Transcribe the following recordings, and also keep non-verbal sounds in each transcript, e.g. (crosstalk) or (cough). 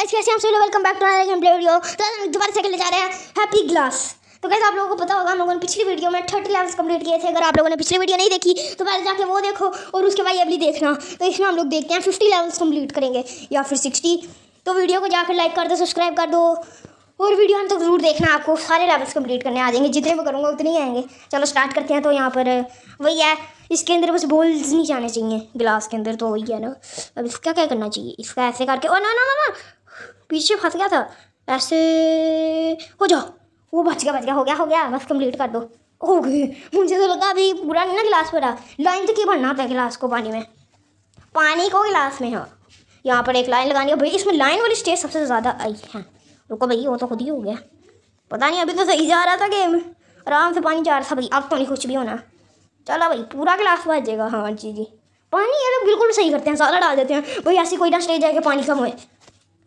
Guys कैसे हैं आप लोग welcome back to another game play video तो हम दोबारा से खेलने जा रहे हैं हैप्पी ग्लास तो कैसे आप लोगों को पता होगा हम लोगों ने पिछली वीडियो में थर्टी लेवल्स कंप्लीट किए थे अगर आप लोगों ने पिछली वीडियो नहीं देखी तो पहले जाके वो देखो और उसके बाद ये अभी देखना तो इसमें हम लोग देखते हैं फिफ्टी लेवल्स कंप्लीट करेंगे या फिर सिक्सटी तो वीडियो को जाकर लाइक कर दो सब्सक्राइब कर दो और वीडियो हम तो जरूर देखना आपको सारे लेवल्स कंप्लीट करने आ जाएंगे जितने भी करूँगा उतने ही आएंगे चलो स्टार्ट करते हैं तो यहाँ पर वही है इसके अंदर बस बोल्स नहीं जाने चाहिए गिलास के अंदर तो वही है ना अब इसका क्या करना चाहिए इसका ऐसे करके ओ ना ना ना ना पीछे फंस गया था ऐसे हो जाओ वो बच गया बच गया हो गया हो गया बस कंप्लीट कर दो हो गए मुझे तो लगा अभी पूरा नहीं ना गिलास भरा लाइन तो की भरना होता है गिलास को पानी में पानी को गिलास में हाँ यहाँ पर एक लाइन लगानी है भाई इसमें लाइन वाली स्टेज सबसे ज़्यादा आई है रुको भाई वो तो खुद ही हो गया पता नहीं अभी तो सही जा रहा था गेम आराम से पानी जा रहा था भाई अब तो नहीं कुछ भी होना चलो भाई पूरा गिलास भर जाएगा हाँ जी जी पानी ये लोग बिल्कुल सही करते हैं सारा डाल देते हैं भाई ऐसी कोई ना स्टेज जाएगा पानी कम हो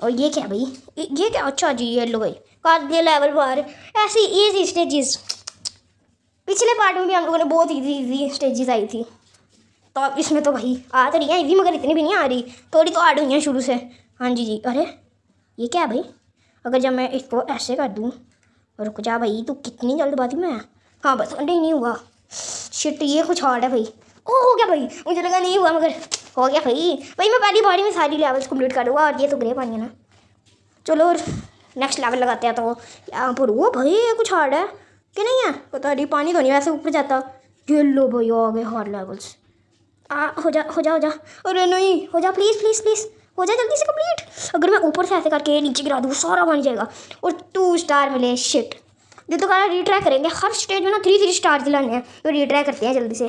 और ये क्या भाई ये क्या अच्छा जी ये लो भाई कर दिया लेवल बार ऐसी ईजी स्टेजेस पिछले पार्ट में भी हम लोगों ने बहुत ईजी ईजी स्टेजेस आई थी तो अब इसमें तो भाई आ तो रही है ईजी मगर इतनी भी नहीं आ रही थोड़ी तो आड़ हुई हैं शुरू से हाँ जी जी अरे ये क्या भाई अगर जब मैं इसको ऐसे कर दूँ रुक जा भाई तू कितनी जल्दबाजी में मैं हाँ बस अंडे नहीं हुआ शिट ये कुछ हार्ड है भाई ओ हो गया भाई मुझे लगा नहीं हुआ मगर हो गया भाई भाई मैं पहली बारी में सारी लेवल्स कंप्लीट करूँगा और ये तो ग्रे पानी है ना चलो और नेक्स्ट लेवल लगाते हैं तो यहाँ पर वो भाई ये कुछ हार्ड है कि नहीं है पता नहीं पानी तो नहीं वैसे ऊपर जाता ये लो भाई आ गए हार्ड लेवल्स आ हो जा हो जा हो जा अरे नहीं हो जा प्लीज़ प्लीज़ प्लीज़ हो जाए जल्दी से कंप्लीट अगर मैं ऊपर से ऐसे करके नीचे गिरा दूँ सारा बन जाएगा और टू स्टार मिले शिट दिल तो कहा रीट्राई करेंगे हर स्टेज में ना थ्री थ्री स्टार दिलाने हैं तो रिट्राई करते हैं जल्दी से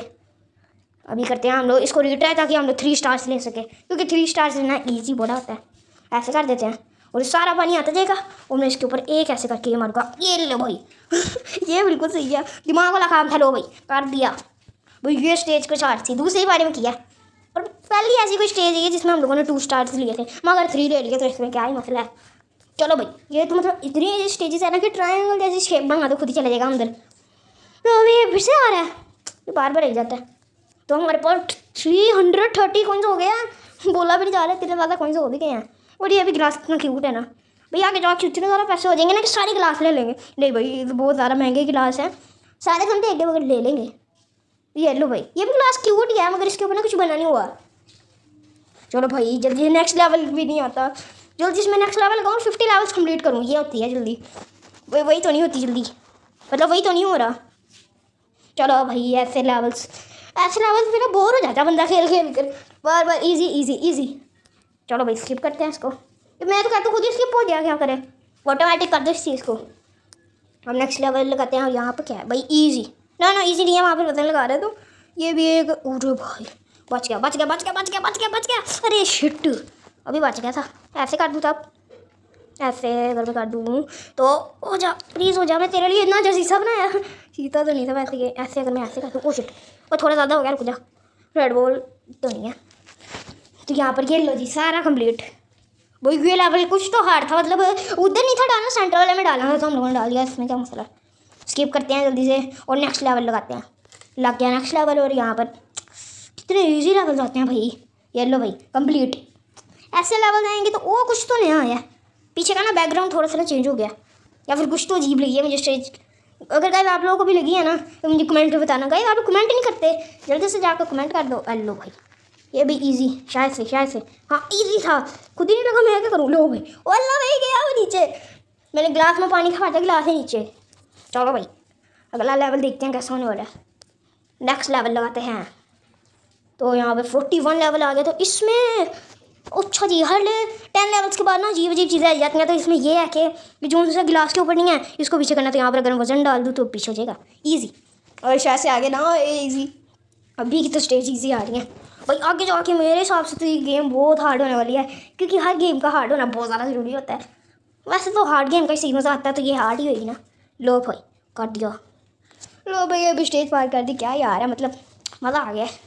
अभी करते हैं हम लोग इसको रिट्राई ताकि हम लोग थ्री स्टार्स ले सकें क्योंकि थ्री स्टार्स लेना ईजी बड़ा होता है ऐसे कर देते हैं और सारा पानी आता जाएगा और मैं इसके ऊपर एक ऐसे करके ये मारूंगा ये लो भाई (laughs) ये बिल्कुल सही है दिमाग वाला काम था लो भाई कर दिया भाई ये स्टेज कुछ और थी दूसरी बारे में किया और पहली ऐसी कोई स्टेज है जिसमें हम लोगों ने टू स्टार्स लिए थे मगर थ्री ले लिए तो इसमें क्या ही मसला है चलो भाई ये तो मतलब इतनी ऐसी स्टेजेस है ना कि ट्राइंगल जैसी शेप बना दो खुद ही चला जाएगा अंदर तो अभी फिर से आ रहा है बार बार एक जाता है तो हमारे पास थ्री हंड्रेड थर्टी कॉइन्स हो गए हैं बोला भी नहीं जा रहा इतने ज़्यादा कॉइन्स हो भी गए हैं और ये अभी गिलास इतना क्यूट है ना भैया आगे जाके इतने ज़्यादा पैसे हो जाएंगे ना कि सारे गिलास ले लेंगे नहीं भाई ये तो बहुत ज़्यादा महंगे गिलास हैं सारे तो हम देख मगर ले लेंगे ये लो भाई ये भी गिलास क्यूट ही है मगर इसके ऊपर ना कुछ बना नहीं हुआ चलो भाई जल्दी नेक्स्ट लेवल भी नहीं आता जल्दी इसमें नेक्स्ट लेवल लगाऊँ फिफ्टी लेवल्स कम्प्लीट करूँ ये होती है जल्दी वही वही तो नहीं होती जल्दी मतलब वही तो नहीं हो रहा चलो भाई ऐसे लेवल्स ऐसे ना बस फिर बोर हो जाता बंदा खेल खेल कर बार बार इजी इजी इजी चलो भाई स्किप करते हैं इसको मैं तो कहता हूँ खुद ही स्किप हो गया क्या करें ऑटोमेटिक कर दो इस चीज़ को हम नेक्स्ट लेवल लगाते हैं यहाँ पर क्या है भाई ईजी ना ना ईजी नहीं है वहाँ पर पता लगा रहे तो ये भी एक अरे भाई बच गया बच गया बच गया बच गया बच गया बच गया अरे शिट अभी बच गया था ऐसे कर दूँ तो आप ऐसे अगर मैं कर दूँ तो हो जा प्लीज़ हो जा मैं तेरे लिए इतना जजीसा बनाया सीता तो नहीं था वैसे ये ऐसे अगर मैं ऐसे कर दूँ ओ oh और थोड़ा ज़्यादा हो गया रुक जा रेड बॉल तो नहीं है तो यहाँ पर ये लो जी सारा कम्प्लीट वही ये लेवल कुछ तो हार्ड था मतलब उधर नहीं था डालना सेंटर वाले में डालना था तो हम लोगों ने डाल दिया इसमें क्या मसला स्किप करते हैं जल्दी से और नेक्स्ट लेवल लगाते हैं लग गया नेक्स्ट लेवल और यहाँ पर कितने ईजी लेवल जाते हैं भाई ये लो भाई कंप्लीट ऐसे लेवल जाएंगे तो वो कुछ तो नहीं आया पीछे का ना बैकग्राउंड थोड़ा सा ना चेंज हो गया या फिर कुछ तो अजीब लगी है मुझे स्टेज अगर गाइब आप लोगों को भी लगी है ना तो मुझे कमेंट में बताना गाइब आप लोग कमेंट नहीं करते जल्दी से जाकर कमेंट कर दो लो भाई ये भी इजी शायद से शायद से हाँ इजी था खुद ही नहीं लगा मैं क्या करूँ लो भाई ओ अल्लाह भाई गया वो नीचे मैंने गिलास में पानी खा था गिलास है नीचे चलो भाई अगला लेवल देखते हैं कैसा होने वाला है नेक्स्ट लेवल लगाते हैं तो यहाँ पे फोर्टी वन लेवल आ गया तो इसमें अच्छा जी हर ले टेन लेवल्स के बाद ना अजीब अजीब चीज़ें आ जाती हैं तो इसमें ये है कि जो दूसरा गिलास के ऊपर नहीं है इसको पीछे करना तो यहाँ पर अगर वजन डाल दूँ तो पीछे हो जाएगा ईजी और शायद से आगे ना ईजी अभी की तो स्टेज ईजी आ रही है भाई आगे जाके मेरे हिसाब से तो ये गेम बहुत हार्ड होने वाली है क्योंकि हर गेम का हार्ड होना बहुत ज़्यादा ज़रूरी होता है वैसे तो हार्ड गेम का ही मज़ा आता है तो ये हार्ड ही होगी ना लो भाई कर दिया लो भाई अभी स्टेज पार कर दी क्या यार है मतलब मज़ा आ गया है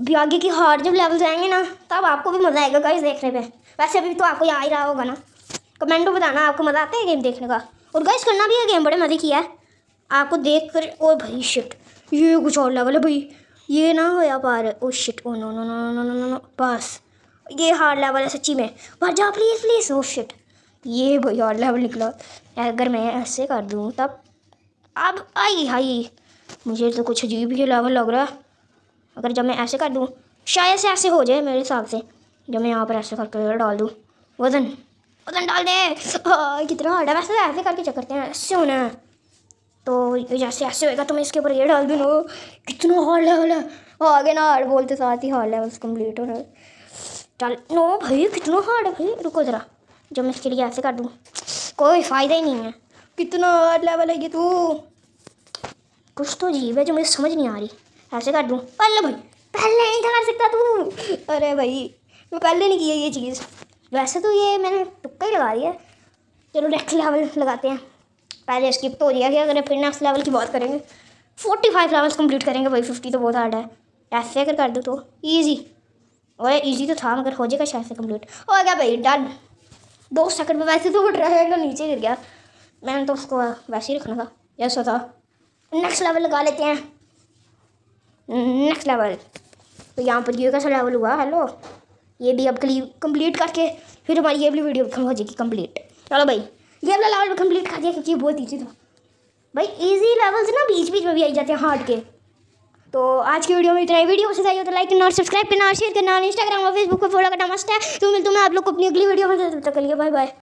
अभी आगे की हार्ड जब लेवल जाएंगे ना तब आपको भी मज़ा आएगा गाइस देखने में वैसे अभी तो आपको आ ही रहा होगा ना कमेंट में बताना आपको मज़ा आता है गेम देखने का और गाइस करना भी है गेम बड़े मज़े की है आपको देख कर और भाई शिट ये कुछ और लेवल है भाई ये ना हो या पार oh shit oh no no no no no no no बस ये हार्ड लेवल है सच्ची में भर जाओ प्लीज़ प्लीज़ ओ शिट ये भाई हार्ड लेवल निकला अगर मैं ऐसे कर दूँ तब अब आई हाई मुझे तो कुछ अजीब ही लेवल लग रहा है अगर जब मैं ऐसे कर दूँ शायद से ऐसे हो जाए मेरे हिसाब से जब मैं यहाँ पर ऐसे करके डाल दूँ वज़न वज़न डाल दे कितना हार्ड है वैसे तो ऐसे करके चक्कर हैं ऐसे होना है तो जैसे ऐसे होएगा तो मैं इसके ऊपर ये डाल दूँ कितना हार्ड लेवल है आगे ना हार्ड बोलते साथ ही हार्ड लेवल्स कम्प्लीट हो रहा चल नो भाई कितना हार्ड है भाई रुको ज़रा जब मैं इसके लिए ऐसे कर दूँ कोई फ़ायदा ही नहीं है कितना हार्ड लेवल है ये तू तो। कुछ तो अजीब है जो मुझे समझ नहीं आ रही हाथ से काट दूँ पहले भाई पहले नहीं था कर सकता तू अरे भाई मैं पहले नहीं किया ये चीज़ वैसे तो ये मैंने टुक्का ही लगा दिया चलो नेक्स्ट लेवल लगाते हैं पहले स्किप तो हो गया कि अगर फिर नेक्स्ट लेवल की बात करेंगे फोर्टी फाइव लेवल्स कम्प्लीट करेंगे भाई फिफ्टी तो बहुत हार्ड है ऐसे अगर कर दो तो ईजी और ईजी तो था मगर हो जाएगा शायद से कम्प्लीट हो गया भाई डन दो सेकंड में वैसे तो वो ट्रायंगल नीचे गिर गया मैंने तो उसको वैसे ही रखना था जैसा था नेक्स्ट लेवल लगा लेते हैं नेक्स्ट हम्म, लेवल तो यहाँ पर ये कैसा लेवल हुआ हेलो ये भी अब कली कंप्लीट करके फिर हमारी ये वाली वीडियो हो जाएगी कंप्लीट चलो भाई ये अपना लेवल कंप्लीट कर दिया क्योंकि बहुत ईजी था भाई इजी लेवल्स ना बीच बीच में भी आई जाते हैं हार्ड के तो आज की वीडियो में इतना ही वीडियो पसंद आई हो तो लाइक करना और सब्सक्राइब करना और शेयर करना और इंस्टाग्राम और फेसबुक पर फॉलो करना मस्त है तो मिलते हैं मैं आप लोग को अपनी अगली वीडियो में तब तक करिए बाय बाय